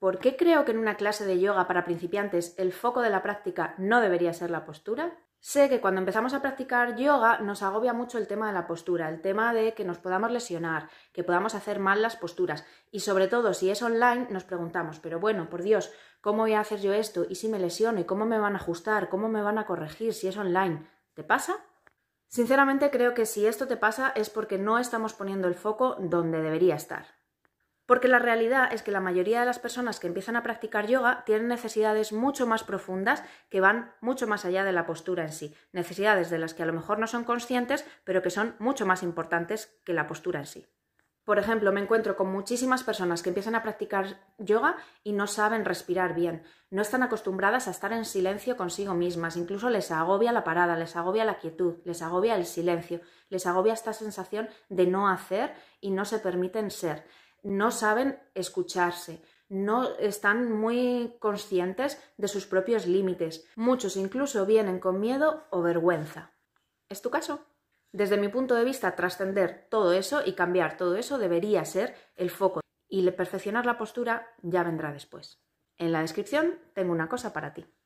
¿Por qué creo que en una clase de yoga para principiantes el foco de la práctica no debería ser la postura? Sé que cuando empezamos a practicar yoga nos agobia mucho el tema de la postura, el tema de que nos podamos lesionar, que podamos hacer mal las posturas y sobre todo si es online nos preguntamos, pero bueno, por Dios, ¿cómo voy a hacer yo esto? ¿Y si me lesiono? ¿Y cómo me van a ajustar? ¿Cómo me van a corregir si es online? ¿Te pasa? Sinceramente creo que si esto te pasa es porque no estamos poniendo el foco donde debería estar. Porque la realidad es que la mayoría de las personas que empiezan a practicar yoga tienen necesidades mucho más profundas que van mucho más allá de la postura en sí. Necesidades de las que a lo mejor no son conscientes, pero que son mucho más importantes que la postura en sí. Por ejemplo, me encuentro con muchísimas personas que empiezan a practicar yoga y no saben respirar bien, no están acostumbradas a estar en silencio consigo mismas, incluso les agobia la parada, les agobia la quietud, les agobia el silencio, les agobia esta sensación de no hacer y no se permiten ser no saben escucharse, no están muy conscientes de sus propios límites. Muchos incluso vienen con miedo o vergüenza. ¿Es tu caso? Desde mi punto de vista, trascender todo eso y cambiar todo eso debería ser el foco. Y perfeccionar la postura ya vendrá después. En la descripción tengo una cosa para ti.